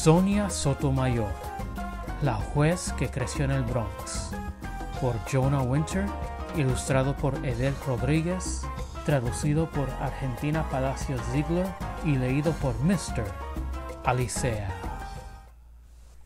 Sonia Sotomayor, la juez que creció en el Bronx, por Jonah Winter, ilustrado por Edel Rodríguez, traducido por Argentina Palacio Ziegler y leído por Mr. Alicea.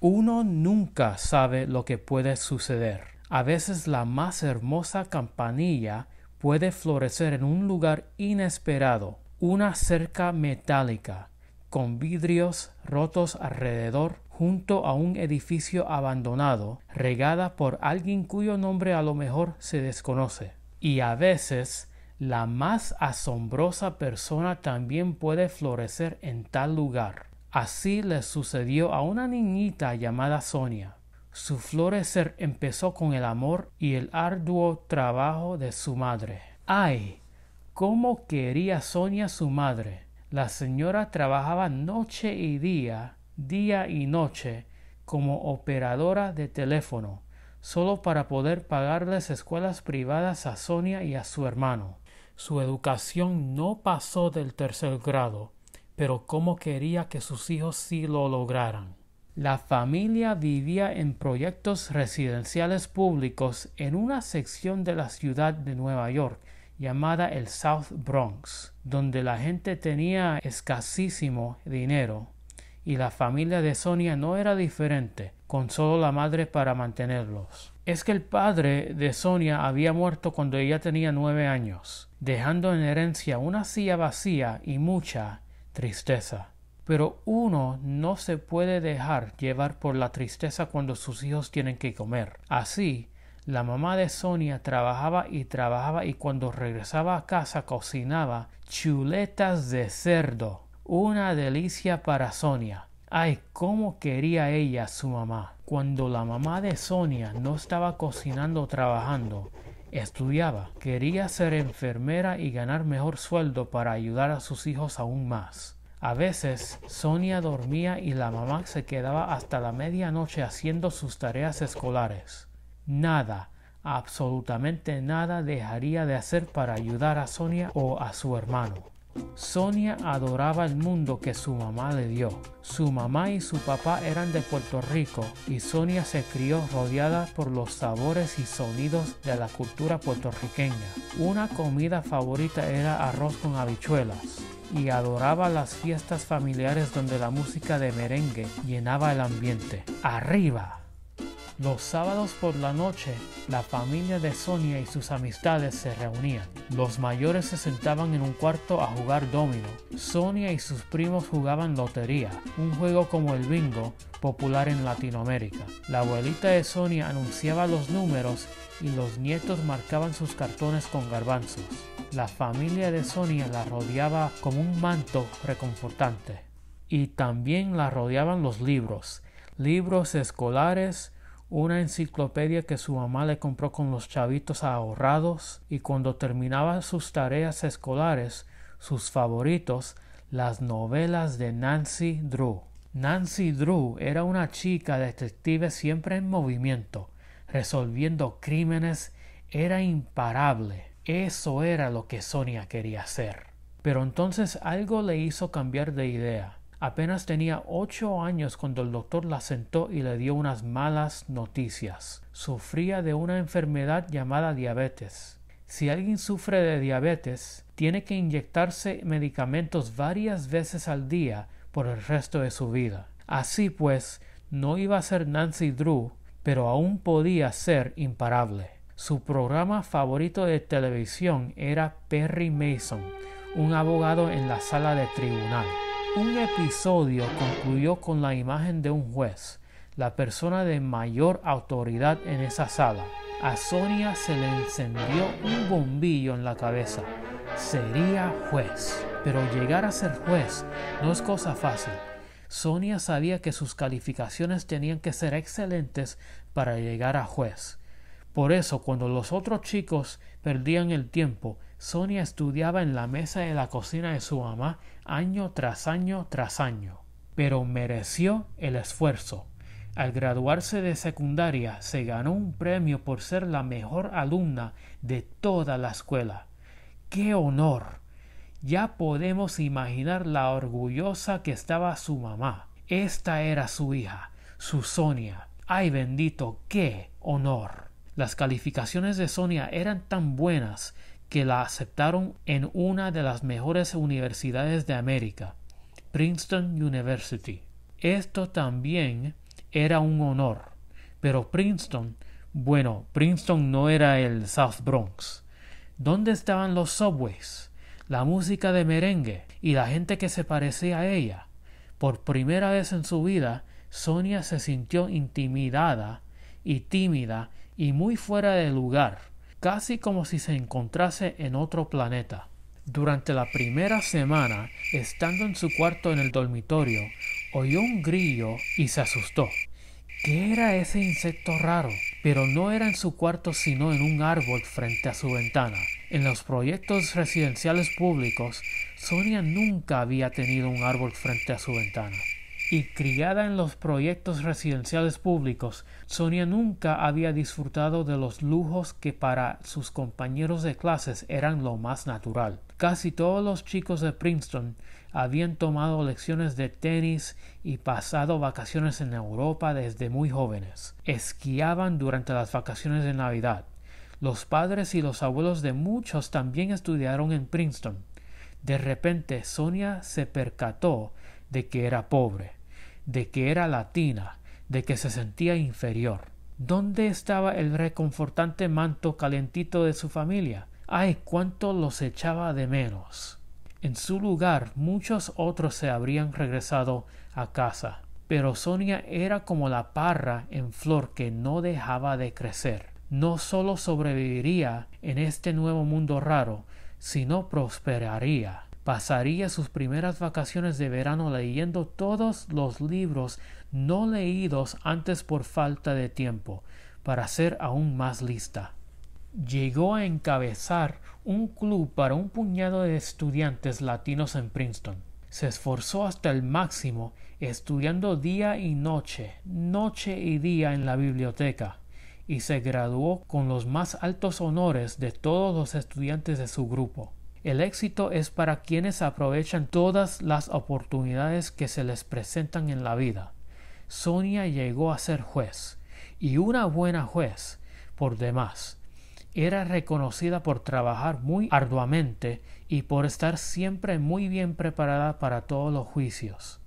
Uno nunca sabe lo que puede suceder. A veces la más hermosa campanilla puede florecer en un lugar inesperado, una cerca metálica con vidrios rotos alrededor junto a un edificio abandonado, regada por alguien cuyo nombre a lo mejor se desconoce. Y a veces la más asombrosa persona también puede florecer en tal lugar. Así le sucedió a una niñita llamada Sonia. Su florecer empezó con el amor y el arduo trabajo de su madre. ¡Ay! ¿Cómo quería Sonia su madre? La señora trabajaba noche y día, día y noche, como operadora de teléfono, solo para poder pagarles escuelas privadas a Sonia y a su hermano. Su educación no pasó del tercer grado, pero cómo quería que sus hijos sí lo lograran. La familia vivía en proyectos residenciales públicos en una sección de la ciudad de Nueva York llamada el South Bronx, donde la gente tenía escasísimo dinero y la familia de Sonia no era diferente, con solo la madre para mantenerlos. Es que el padre de Sonia había muerto cuando ella tenía nueve años, dejando en herencia una silla vacía y mucha tristeza. Pero uno no se puede dejar llevar por la tristeza cuando sus hijos tienen que comer. Así, la mamá de Sonia trabajaba y trabajaba y cuando regresaba a casa cocinaba chuletas de cerdo. Una delicia para Sonia. Ay, cómo quería ella a su mamá. Cuando la mamá de Sonia no estaba cocinando o trabajando, estudiaba. Quería ser enfermera y ganar mejor sueldo para ayudar a sus hijos aún más. A veces Sonia dormía y la mamá se quedaba hasta la medianoche haciendo sus tareas escolares nada, absolutamente nada dejaría de hacer para ayudar a Sonia o a su hermano. Sonia adoraba el mundo que su mamá le dio. Su mamá y su papá eran de Puerto Rico y Sonia se crió rodeada por los sabores y sonidos de la cultura puertorriqueña. Una comida favorita era arroz con habichuelas y adoraba las fiestas familiares donde la música de merengue llenaba el ambiente. ¡Arriba! Los sábados por la noche, la familia de Sonia y sus amistades se reunían. Los mayores se sentaban en un cuarto a jugar domino. Sonia y sus primos jugaban lotería, un juego como el bingo, popular en Latinoamérica. La abuelita de Sonia anunciaba los números y los nietos marcaban sus cartones con garbanzos. La familia de Sonia la rodeaba como un manto reconfortante. Y también la rodeaban los libros, libros escolares, una enciclopedia que su mamá le compró con los chavitos ahorrados y cuando terminaba sus tareas escolares, sus favoritos, las novelas de Nancy Drew. Nancy Drew era una chica detective siempre en movimiento, resolviendo crímenes, era imparable. Eso era lo que Sonia quería hacer. Pero entonces algo le hizo cambiar de idea. Apenas tenía ocho años cuando el doctor la sentó y le dio unas malas noticias. Sufría de una enfermedad llamada diabetes. Si alguien sufre de diabetes, tiene que inyectarse medicamentos varias veces al día por el resto de su vida. Así pues, no iba a ser Nancy Drew, pero aún podía ser imparable. Su programa favorito de televisión era Perry Mason, un abogado en la sala de tribunal. Un episodio concluyó con la imagen de un juez, la persona de mayor autoridad en esa sala. A Sonia se le encendió un bombillo en la cabeza. Sería juez. Pero llegar a ser juez no es cosa fácil. Sonia sabía que sus calificaciones tenían que ser excelentes para llegar a juez. Por eso, cuando los otros chicos perdían el tiempo, Sonia estudiaba en la mesa de la cocina de su mamá año tras año tras año, pero mereció el esfuerzo. Al graduarse de secundaria se ganó un premio por ser la mejor alumna de toda la escuela. ¡Qué honor! Ya podemos imaginar la orgullosa que estaba su mamá. Esta era su hija, su Sonia. ¡Ay bendito, qué honor! Las calificaciones de Sonia eran tan buenas que la aceptaron en una de las mejores universidades de América, Princeton University. Esto también era un honor, pero Princeton, bueno, Princeton no era el South Bronx. ¿Dónde estaban los subways, la música de merengue y la gente que se parecía a ella? Por primera vez en su vida, Sonia se sintió intimidada y tímida y muy fuera de lugar casi como si se encontrase en otro planeta. Durante la primera semana, estando en su cuarto en el dormitorio, oyó un grillo y se asustó. ¿Qué era ese insecto raro? Pero no era en su cuarto sino en un árbol frente a su ventana. En los proyectos residenciales públicos, Sonia nunca había tenido un árbol frente a su ventana y criada en los proyectos residenciales públicos, Sonia nunca había disfrutado de los lujos que para sus compañeros de clases eran lo más natural. Casi todos los chicos de Princeton habían tomado lecciones de tenis y pasado vacaciones en Europa desde muy jóvenes. Esquiaban durante las vacaciones de Navidad. Los padres y los abuelos de muchos también estudiaron en Princeton. De repente Sonia se percató de que era pobre de que era latina, de que se sentía inferior. ¿Dónde estaba el reconfortante manto calentito de su familia? ¡Ay, cuánto los echaba de menos! En su lugar muchos otros se habrían regresado a casa, pero Sonia era como la parra en flor que no dejaba de crecer. No sólo sobreviviría en este nuevo mundo raro, sino prosperaría. Pasaría sus primeras vacaciones de verano leyendo todos los libros no leídos antes por falta de tiempo, para ser aún más lista. Llegó a encabezar un club para un puñado de estudiantes latinos en Princeton. Se esforzó hasta el máximo, estudiando día y noche, noche y día en la biblioteca, y se graduó con los más altos honores de todos los estudiantes de su grupo. El éxito es para quienes aprovechan todas las oportunidades que se les presentan en la vida. Sonia llegó a ser juez, y una buena juez, por demás. Era reconocida por trabajar muy arduamente y por estar siempre muy bien preparada para todos los juicios.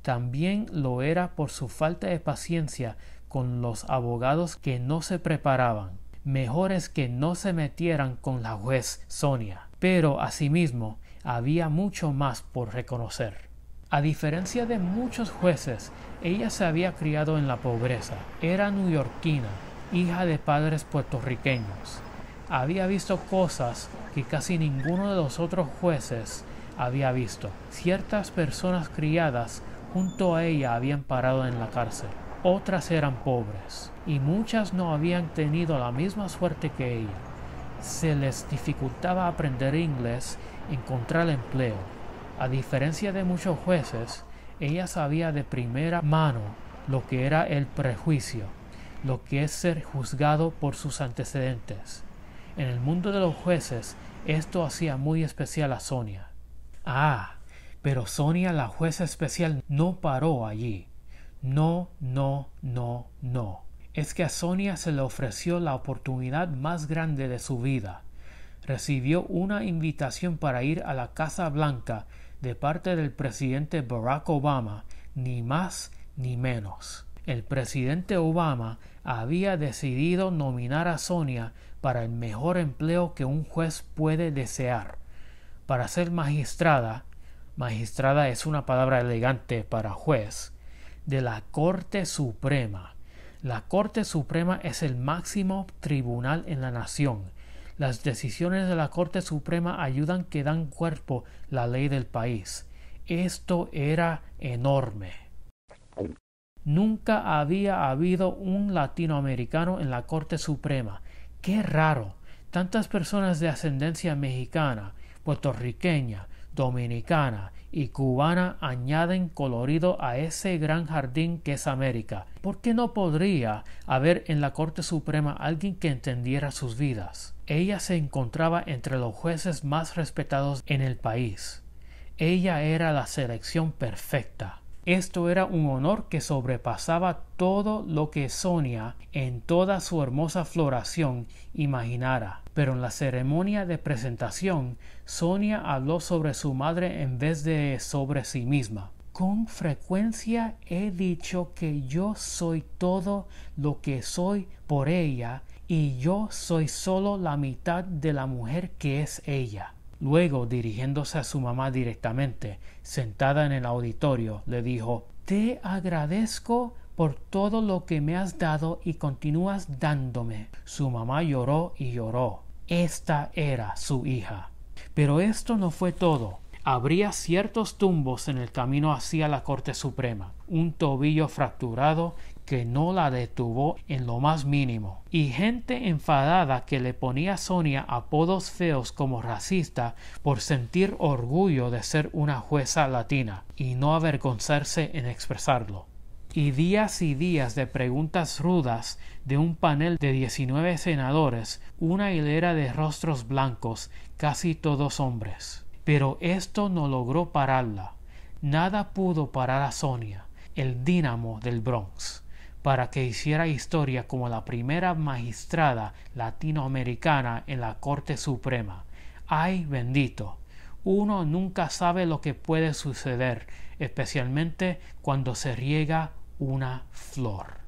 También lo era por su falta de paciencia con los abogados que no se preparaban. mejores que no se metieran con la juez Sonia. Pero asimismo, había mucho más por reconocer. A diferencia de muchos jueces, ella se había criado en la pobreza. Era neoyorquina, hija de padres puertorriqueños. Había visto cosas que casi ninguno de los otros jueces había visto. Ciertas personas criadas junto a ella habían parado en la cárcel. Otras eran pobres y muchas no habían tenido la misma suerte que ella se les dificultaba aprender inglés encontrar empleo. A diferencia de muchos jueces, ella sabía de primera mano lo que era el prejuicio, lo que es ser juzgado por sus antecedentes. En el mundo de los jueces, esto hacía muy especial a Sonia. Ah, pero Sonia, la jueza especial, no paró allí. No, no, no, no es que a Sonia se le ofreció la oportunidad más grande de su vida. Recibió una invitación para ir a la Casa Blanca de parte del presidente Barack Obama, ni más ni menos. El presidente Obama había decidido nominar a Sonia para el mejor empleo que un juez puede desear. Para ser magistrada, magistrada es una palabra elegante para juez, de la Corte Suprema la Corte Suprema es el máximo tribunal en la nación. Las decisiones de la Corte Suprema ayudan que dan cuerpo la ley del país. Esto era enorme. Nunca había habido un latinoamericano en la Corte Suprema. Qué raro. Tantas personas de ascendencia mexicana, puertorriqueña, dominicana y cubana añaden colorido a ese gran jardín que es América. ¿Por qué no podría haber en la Corte Suprema alguien que entendiera sus vidas? Ella se encontraba entre los jueces más respetados en el país. Ella era la selección perfecta. Esto era un honor que sobrepasaba todo lo que Sonia, en toda su hermosa floración, imaginara. Pero en la ceremonia de presentación Sonia habló sobre su madre en vez de sobre sí misma. Con frecuencia he dicho que yo soy todo lo que soy por ella y yo soy solo la mitad de la mujer que es ella. Luego, dirigiéndose a su mamá directamente, sentada en el auditorio, le dijo Te agradezco por todo lo que me has dado y continúas dándome. Su mamá lloró y lloró. Esta era su hija. Pero esto no fue todo. Habría ciertos tumbos en el camino hacia la Corte Suprema, un tobillo fracturado que no la detuvo en lo más mínimo, y gente enfadada que le ponía a Sonia apodos feos como racista por sentir orgullo de ser una jueza latina y no avergonzarse en expresarlo y días y días de preguntas rudas de un panel de 19 senadores, una hilera de rostros blancos, casi todos hombres. Pero esto no logró pararla. Nada pudo parar a Sonia, el dínamo del Bronx, para que hiciera historia como la primera magistrada latinoamericana en la Corte Suprema. ¡Ay, bendito! Uno nunca sabe lo que puede suceder, especialmente cuando se riega una flor.